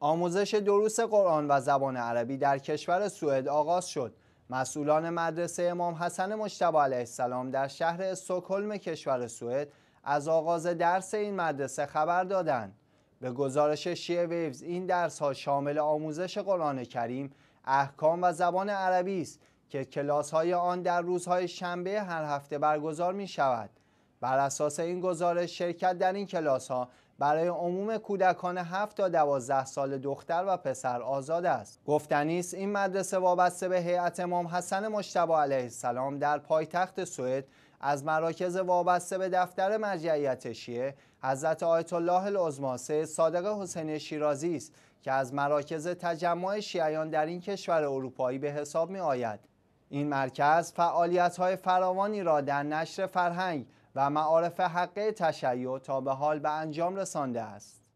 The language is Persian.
آموزش دروس قرآن و زبان عربی در کشور سوئد آغاز شد. مسئولان مدرسه امام حسن مجتبی علیه السلام در شهر استکهلم کشور سوئد از آغاز درس این مدرسه خبر دادند. به گزارش شیعه ویوز این درس ها شامل آموزش قرآن کریم، احکام و زبان عربی است که کلاس های آن در روزهای شنبه هر هفته برگزار می شود. بر اساس این گزارش شرکت در این کلاس ها برای عموم کودکان 7 تا 12 سال دختر و پسر آزاد است گفتنی است این مدرسه وابسته به هیئت امام حسن مشتبه علیه السلام در پایتخت سوئد از مراکز وابسته به دفتر مرجعیت شیعه حضرت آیت الله العظماسه صادق حسین شیرازی است که از مراکز تجمع شیعیان در این کشور اروپایی به حساب می آید این مرکز های فراوانی را در نشر فرهنگ و معارف حقه تشیع تا به حال به انجام رسانده است.